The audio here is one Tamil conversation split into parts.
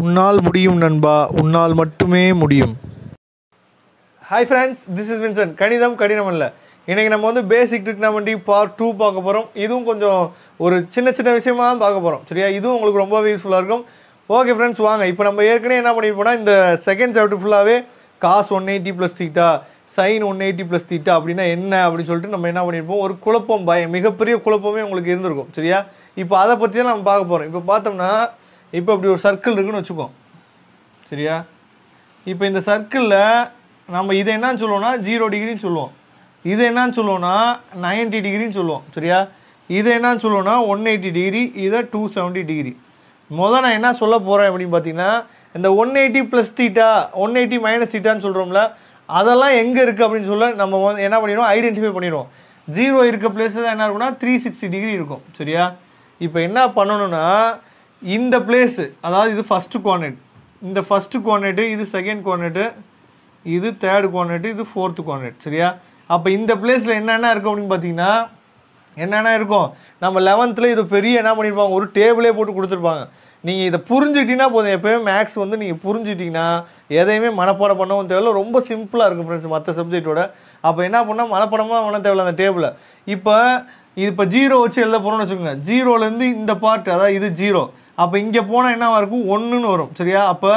உன்னால் முடியும் நண்பா உன்னால் மட்டுமே முடியும் hi friends this is Vinson கணிதம் கடினம் இல்லை இன்றைக்கி நம்ம வந்து பேசிக் ட்ரிக்னாமெண்டி பார்ட் டூ பார்க்க போகிறோம் இதுவும் கொஞ்சம் ஒரு சின்ன சின்ன விஷயமா தான் பார்க்க போகிறோம் சரியா இதுவும் உங்களுக்கு ரொம்பவே யூஸ்ஃபுல்லாக இருக்கும் ஓகே ஃப்ரெண்ட்ஸ் வாங்க இப்போ நம்ம ஏற்கனவே என்ன பண்ணியிருப்போம்னா இந்த செகண்ட் சாப்டர் ஃபுல்லாகவே cos one eighty plus theta sine one eighty plus theta அப்படின்னா என்ன அப்படின்னு சொல்லிட்டு நம்ம என்ன பண்ணியிருப்போம் ஒரு குழப்பம் பயம் மிகப்பெரிய குழப்பமே உங்களுக்கு இருந்திருக்கும் சரியா இப்போ அதை பற்றி தான் நம்ம பார்க்க போகிறோம் இப்போ பார்த்தோம்னா இப்போ இப்படி ஒரு சர்க்கிள் இருக்குன்னு வச்சுக்கோம் சரியா இப்போ இந்த சர்க்கிளில் நம்ம இதை என்னன்னு சொல்லுவோம்னா ஜீரோ டிகிரின்னு சொல்லுவோம் இது என்னன்னு சொல்லுவோம்னா நைன்ட்டி டிகிரின்னு சொல்லுவோம் சரியா இது என்னன்னு சொல்லுவோம்னா ஒன் எயிட்டி டிகிரி இதை டூ செவன்ட்டி டிகிரி முதல் நான் என்ன சொல்ல போகிறேன் அப்படின்னு பார்த்தீங்கன்னா இந்த one eighty plus theta one eighty minus தீட்டான்னு சொல்கிறோம்ல அதெல்லாம் எங்கே இருக்குது அப்படின்னு சொல்ல நம்ம வந்து என்ன பண்ணிடுவோம் ஐடென்டிஃபை பண்ணிடுவோம் ஜீரோ இருக்க பிளேஸில் என்ன இருக்குன்னா த்ரீ சிக்ஸ்டி டிகிரி இருக்கும் சரியா இப்போ என்ன பண்ணணும்னா இந்த பிளேஸு அதாவது இது ஃபஸ்ட்டு குவான்டிட்டி இந்த ஃபஸ்ட்டு குவான்டிட்டி இது செகண்ட் குவான்டிட்டி இது தேர்டு குவான்டிட்டி இது ஃபோர்த்து குவான்டிட்டி சரியா அப்போ இந்த பிளேஸில் என்னென்ன இருக்கும் அப்படின்னு பார்த்தீங்கன்னா என்னென்ன இருக்கும் நம்ம லெவன்த்தில் இது பெரிய என்ன பண்ணியிருப்பாங்க ஒரு டேபிளே போட்டு கொடுத்துருப்பாங்க நீங்கள் இதை புரிஞ்சுக்கிட்டீங்கன்னா போதும் எப்போயுமே மேக்ஸ் வந்து நீங்கள் புரிஞ்சுக்கிட்டிங்கன்னா எதையுமே மனப்பாடம் பண்ணவும் தேவையில்ல ரொம்ப சிம்பிளாக இருக்கும் ஃப்ரெண்ட்ஸ் மற்ற சப்ஜெக்டோட அப்போ என்ன பண்ணால் மனப்படமாக பண்ண தேவையில்ல அந்த டேபிளை இப்போ இது இப்போ ஜீரோ வச்சு எழுத போகிறோம்னு வச்சுக்கோங்க ஜீரோலேருந்து இந்த பார்ட் அதாவது இது ஜீரோ அப்போ இங்கே போனால் என்னவாக இருக்கும் ஒன்றுன்னு வரும் சரியா அப்போ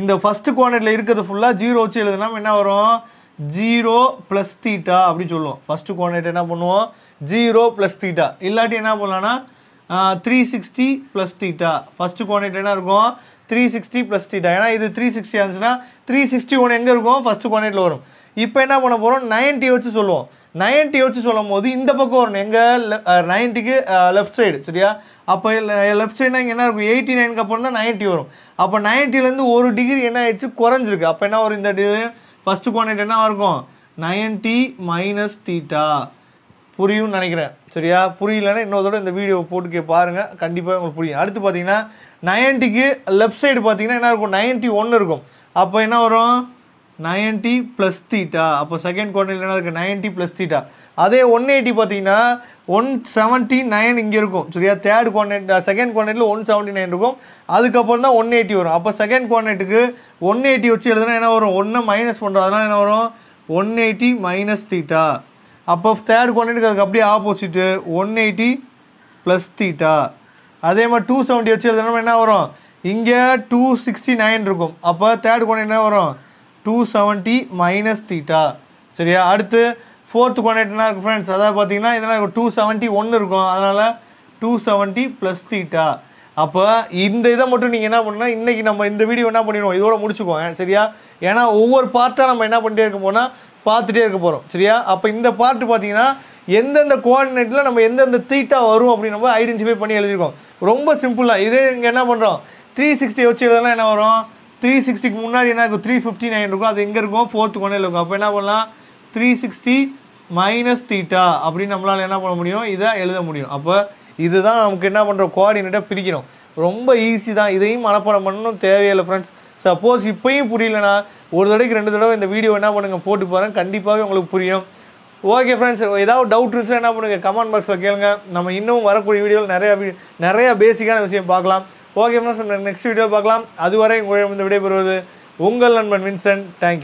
இந்த ஃபஸ்ட்டு குவான்டிட்டியில் இருக்கிறது ஃபுல்லாக ஜீரோ வச்சு எழுதுனா என்ன வரும் ஜீரோ ப்ளஸ் தீட்டா அப்படின்னு சொல்லுவோம் ஃபஸ்ட்டு குவான்டிட்டி என்ன பண்ணுவோம் ஜீரோ ப்ளஸ் தீட்டா இல்லாட்டி என்ன பண்ணலான்னா three sixty plus theta first என்ன இருக்கும் த்ரீ சிக்ஸ்டி ப்ளஸ் தீட்டா ஏன்னா இது த்ரீ சிக்ஸ்டி ஆச்சுன்னா த்ரீ சிக்ஸ்டி ஒன்று எங்கே இருக்கும் ஃபஸ்ட்டு குவான்டிட்டியில் வரும் இப்போ என்ன பண்ண போகிறோம் நைன்ட்டி வச்சு சொல்லுவோம் நைன்ட்டி வச்சு சொல்லும் போது இந்த பக்கம் வரணும் எங்கள் நைன்ட்டிக்கு லெஃப்ட் சைடு சரியா அப்போ லெஃப்ட் சைடுனா இங்கே என்ன இருக்கும் எயிட்டி நைனுக்கு அப்புறம் தான் நைன்ட்டி வரும் அப்போ நைன்ட்டிலேருந்து ஒரு டிகிரி என்ன ஆயிடுச்சு குறைஞ்சிருக்கு அப்போ என்ன வரும் இந்த ஃபஸ்ட்டு குவான்டிட்டி என்ன இருக்கும் நைன்ட்டி மைனஸ் தீட்டா புரியும்னு நினைக்கிறேன் சரியா புரியலன்னா இன்னொரு இந்த வீடியோ போட்டு பாருங்கள் கண்டிப்பாக உங்களுக்கு புரியும் அடுத்து பார்த்தீங்கன்னா நைன்ட்டிக்கு லெஃப்ட் சைடு பார்த்தீங்கன்னா என்ன இருக்கும் நைன்ட்டி ஒன்று இருக்கும் அப்போ என்ன வரும் நைன்ட்டி ப்ளஸ் தீட்டா அப்போ செகண்ட் என்ன இருக்குது நைன்ட்டி ப்ளஸ் தீட்டா அதே ஒன் எயிட்டி பார்த்தீங்கன்னா ஒன் செவன்ட்டி நைன் இங்கே இருக்கும் சரியா தேர்ட் குவார்டினேட் செகண்ட் குவான்டினேட்டில் ஒன் செவன்ட்டி நைன் இருக்கும் அதுக்கப்புறம் தான் ஒன் எயிட்டி வரும் அப்போ செகண்ட் குவார்டினேட்டுக்கு ஒன் எயிட்டி வச்சு எழுதுனா என்ன வரும் ஒன்றை மைனஸ் பண்ணுறோம் அதனால் என்ன வரும் ஒன் எயிட்டி மைனஸ் தீட்டா அப்போ தேர்ட் குவார்டினேட்டுக்கு அதுக்கு அப்படியே opposite one eighty plus theta அதே மாதிரி டூ செவன்ட்டி வச்சு எழுதுனா என்ன வரும் இங்கே டூ சிக்ஸ்டி நைன் இருக்கும் அப்போ தேர்ட் குவார்டினேட் என்ன வரும் டூ செவன்ட்டி மைனஸ் தீட்டா சரியா அடுத்து ஃபோர்த் குவான்டிட்டினா இருக்குது ஃப்ரெண்ட்ஸ் அதாவது பார்த்தீங்கன்னா இதெல்லாம் டூ செவன்ட்டி ஒன்று இருக்கும் அதனால் டூ செவன்ட்டி ப்ளஸ் தீட்டா அப்போ இந்த இதை மட்டும் நீங்கள் என்ன பண்ணுன்னா இன்றைக்கி நம்ம இந்த வீடியோ என்ன பண்ணிடுவோம் இதோட முடிச்சுக்கோங்க சரியா ஏன்னா ஒவ்வொரு பார்ட்டாக நம்ம என்ன பண்ணிட்டே இருக்க போனால் பார்த்துட்டே இருக்க போகிறோம் சரியா அப்போ இந்த பார்ட்டு பார்த்தீங்கன்னா எந்தெந்த கோஆர்டினேட்டில் நம்ம எந்தெந்த தீட்டா வரும் அப்படின்னு நம்ம ஐடென்டிஃபை பண்ணி எழுதியிருக்கோம் ரொம்ப சிம்பிளாக இதே இங்கே என்ன பண்ணுறோம் த்ரீ சிக்ஸ்டி வச்சு எழுதுனா என்ன வரும் த்ரீ சிக்ஸ்டிக்கு முன்னாடி என்ன இருக்கும் த்ரீ ஃபிஃப்டி நைன் இருக்கும் அது எங்கே இருக்கும் ஃபோர்த்து கொண்டையில் இருக்கும் அப்போ என்ன பண்ணலாம் த்ரீ சிக்ஸ்டி மைனஸ் தீட்டா அப்படின்னு நம்மளால் என்ன பண்ண முடியும் இதை எழுத முடியும் அப்போ இதுதான் நமக்கு என்ன பண்ணுறோம் கோஆர்டினேட்டை பிரிக்கணும் ரொம்ப ஈஸி தான் இதையும் மனப்பாடம் பண்ணணும் தேவையில்லை ஃப்ரெண்ட்ஸ் சப்போஸ் இப்போயும் புரியலனா ஒரு தடவைக்கு ரெண்டு தடவை இந்த வீடியோ என்ன பண்ணுங்கள் போட்டு போகிறேன் கண்டிப்பாகவே உங்களுக்கு புரியும் ஓகே ஃப்ரெண்ட்ஸ் ஏதாவது டவுட் இருந்துச்சுன்னா என்ன பண்ணுங்கள் கமெண்ட் பாக்ஸில் கேளுங்க நம்ம இன்னும் வரக்கூடிய வீடியோவில் நிறையா நிறையா பேசிக்கான விஷயம் பார்க்கலாம் ஓகே ஃப்ரெண்ட்ஸ் நெக்ஸ்ட் வீடியோ பார்க்கலாம் அதுவரை உங்களிடம் விடைபெறுவது உங்கள் நண்பன் வின்சென்ட் தேங்க்யூ